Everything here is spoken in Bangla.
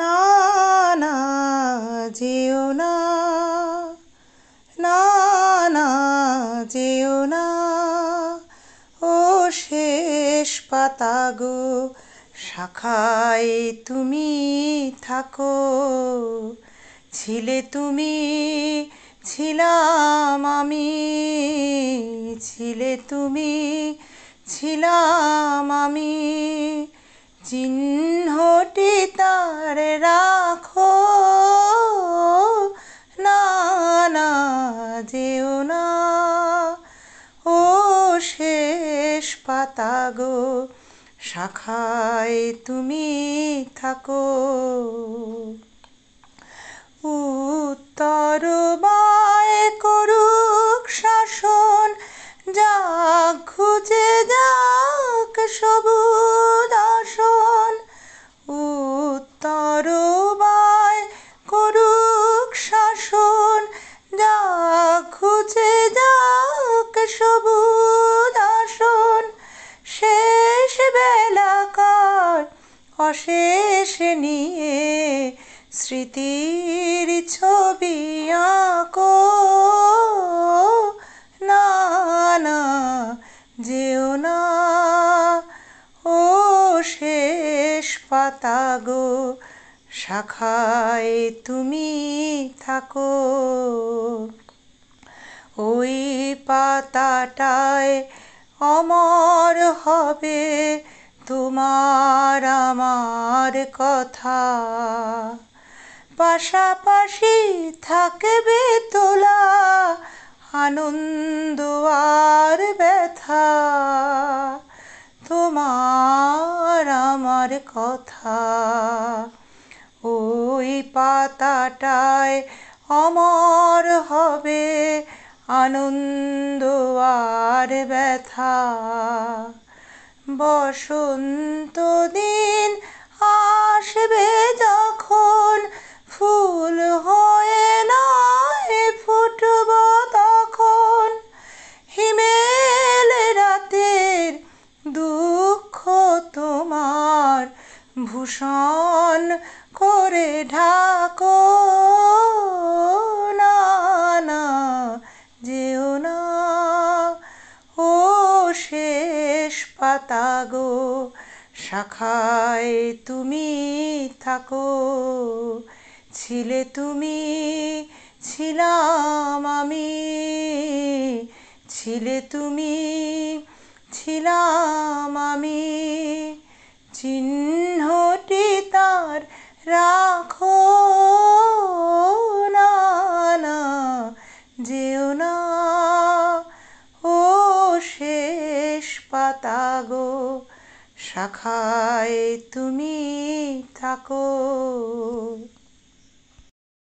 না না যেও না ও শেষ পাতা গো শাখায় তুমি থাকো ছিলে তুমি ছিলাম আমি ছিলে তুমি ছিলাম আমি চিহ্নটি তার রাখো না না যেও না ও শেষ পাতা গো শাখায় তুমি থাকো যাক সবুজ আসন শেষ বেলাকার অশেষ নিয়ে স্মৃতির ছবি আঁকো না যেও না ও শেষ পাতা গো শাখায় তুমি থাকো ওই পাতাটায় অমর হবে তোমার আমার কথা পাশাপাশি থাকবে তোলা আনন্দ আর ব্যথা তোমার আমার কথা ওই পাতাটায় অমর হবে আনন্দ আর ব্যথা বসন্ত দিন আসবে যখন ফুল হয়ে নয় ফুটব তখন হিমেল রাতের দুঃখ তোমার ভূষণ করে ঢাকো না পাতা গো শাখায় তুমি থাকো ছিলে তুমি ছিলাম আমি ছিলে তুমি ছিলাম আমি চিহ্নটি তার রাখো না যেও না পুষ্পাতা গো শাখায় তুমি থাকো